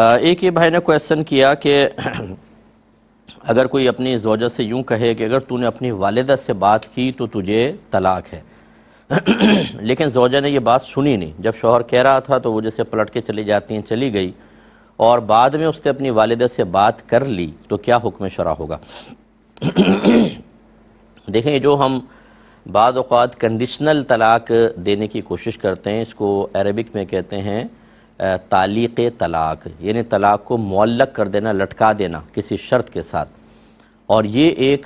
एक ये भाई ने क्वेश्चन किया कि अगर कोई अपनी जोजा से यूँ कहे कि अगर तूने अपनी वालदा से बात की तो तुझे तलाक है लेकिन जोजा ने यह बात सुनी नहीं जब शोहर कह रहा था तो वो जैसे पलट के चली जाती हैं चली गई और बाद में उसने अपनी वालदा से बात कर ली तो क्या हुक्म शरा होगा देखें जो हम बाद कंडीशनल तलाक देने की कोशिश करते हैं इसको अरबिक में कहते हैं तालीक़ तलाक यानी तलाक को मल्लक कर देना लटका देना किसी शर्त के साथ और ये एक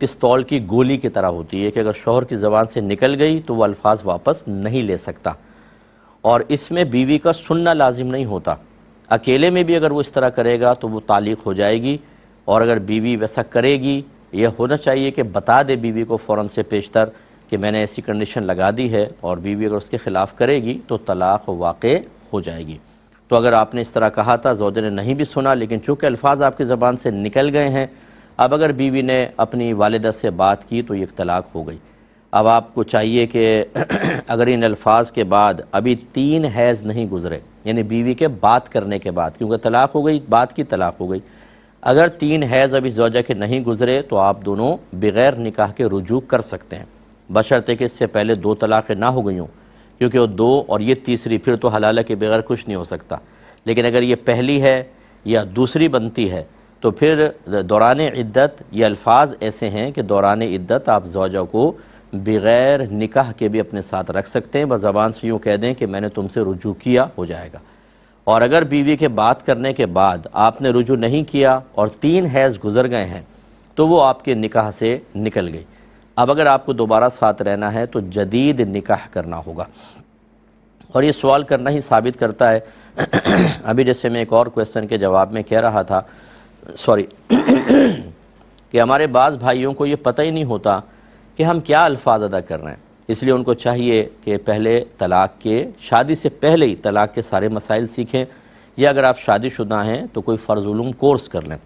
पिस्तौल की गोली की तरह होती है कि अगर शोहर की ज़बान से निकल गई तो वह अल्फाज वापस नहीं ले सकता और इसमें बीवी का सुनना लाजिम नहीं होता अकेले में भी अगर वो इस तरह करेगा तो वो तालीक हो जाएगी और अगर बीवी वैसा करेगी यह होना चाहिए कि बता दे बीवी को फ़ौर से पेशतर कि मैंने ऐसी कंडीशन लगा दी है और बीवी अगर उसके ख़िलाफ़ करेगी तो तलाक़ वाक़ हो जाएगी तो अगर आपने इस तरह कहा था जोजे ने नहीं भी सुना लेकिन चूँकि अल्फाज आपकी ज़बान से निकल गए हैं अब अगर बीवी ने अपनी वालदा से बात की तो ये तलाक हो गई अब आपको चाहिए कि अगर इन अल्फाज के बाद अभी तीन हैज़ नहीं गुजरे यानी बीवी के बात करने के बाद क्योंकि तलाक हो गई बात की तलाक हो गई अगर तीन हैज़ अभी जोजा के नहीं गुजरे तो आप दोनों बग़ैर निकाह के रुजू कर सकते हैं बशर्ते कि इससे पहले दो तलाक़ें ना हो गई हों क्योंकि वो दो और ये तीसरी फिर तो हलाल के बगैर कुछ नहीं हो सकता लेकिन अगर ये पहली है या दूसरी बनती है तो फिर दौरान इद्दत ये अल्फाज ऐसे हैं कि दौरान इद्दत आप जोजा को बग़ैर निकाह के भी अपने साथ रख सकते हैं बस ज़बान से यूँ कह दें कि मैंने तुमसे रुजू किया हो जाएगा और अगर बीवी के बात करने के बाद आपने रुजू नहीं किया और तीन हैज़ गुजर गए हैं तो वो आपके निकाह से निकल गई अब अगर आपको दोबारा साथ रहना है तो जदीद निकाह करना होगा और ये सवाल करना ही साबित करता है अभी जैसे मैं एक और क्वेश्चन के जवाब में कह रहा था सॉरी कि हमारे बाज़ भाइयों को ये पता ही नहीं होता कि हम क्या अल्फाज अदा कर रहे हैं इसलिए उनको चाहिए कि पहले तलाक के शादी से पहले ही तलाक के सारे मसाइल सीखें या अगर आप शादीशुदा हैं तो कोई फ़र्जुलूम कोर्स कर लें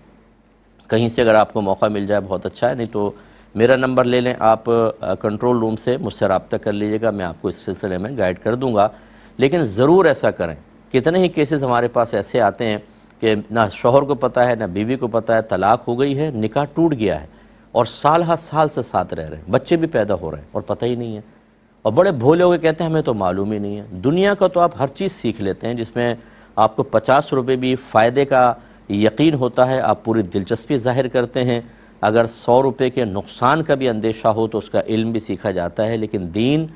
कहीं से अगर आपको मौका मिल जाए बहुत अच्छा है नहीं तो मेरा नंबर ले लें आप कंट्रोल रूम से मुझसे रबता कर लीजिएगा मैं आपको इस सिलसिले में गाइड कर दूँगा लेकिन ज़रूर ऐसा करें कितने ही केसेस हमारे पास ऐसे आते हैं कि ना शोहर को पता है ना बीवी को पता है तलाक हो गई है निकाह टूट गया है और साल हर साल से साथ रह रहे हैं बच्चे भी पैदा हो रहे हैं और पता ही नहीं है और बड़े भोले हो गए कहते हैं हमें तो मालूम ही नहीं है दुनिया का तो आप हर चीज़ सीख लेते हैं जिसमें आपको पचास रुपये भी फ़ायदे का यकीन होता है आप पूरी दिलचस्पी जाहिर करते हैं अगर सौ रुपये के नुकसान का भी अंदेशा हो तो उसका इल्म भी सीखा जाता है लेकिन दीन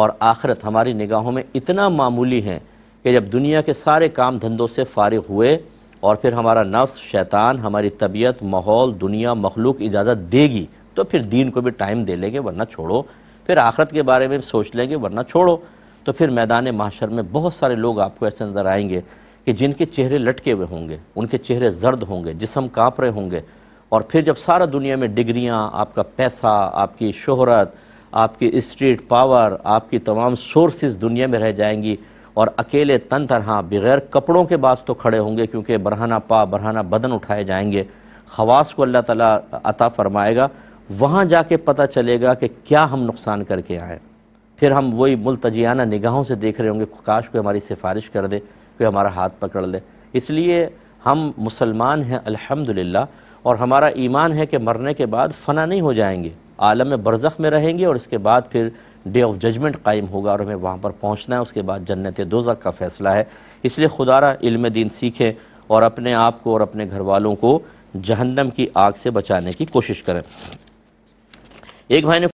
और आखरत हमारी निगाहों में इतना मामूली है कि जब दुनिया के सारे काम धंधों से फारिग हुए और फिर हमारा नफ्स शैतान हमारी तबीयत माहौल दुनिया मखलूक इजाज़त देगी तो फिर दीन को भी टाइम दे लेंगे वरना छोड़ो फिर आखरत के बारे में सोच लेंगे वरना छोड़ो तो फिर मैदान माशर में बहुत सारे लोग आपको ऐसे नज़र आएंगे कि जिनके चेहरे लटके हुए होंगे उनके चेहरे जर्द होंगे जिसम काँप रहे होंगे और फिर जब सारा दुनिया में डिग्रियाँ आपका पैसा आपकी शोहरत आपकी स्ट्रीट पावर आपकी तमाम सोर्सेज दुनिया में रह जाएंगी और अकेले तन तरह बगैर कपड़ों के बाद तो खड़े होंगे क्योंकि बरहाना पा बरहाना बदन उठाए जाएंगे खवास को अल्लाह ताला अता फरमाएगा वहाँ जाके पता चलेगा कि क्या हम नुकसान करके आए फिर हम वही मुलतजियाना निगाहों से देख रहे होंगे काश कोई हमारी सिफारिश कर दे कोई हमारा हाथ पकड़ ले इसलिए हम मुसलमान हैं अलहमदिल्ला और हमारा ईमान है कि मरने के बाद फना नहीं हो जाएंगे आलम बरज़ में रहेंगे और इसके बाद फिर डे ऑफ जजमेंट कायम होगा और हमें वहाँ पर पहुँचना है उसके बाद जन्नत दोजक का फ़ैसला है इसलिए खुदा इल्म दिन सीखें और अपने आप को और अपने घर वालों को जहन्नम की आग से बचाने की कोशिश करें एक भाई ने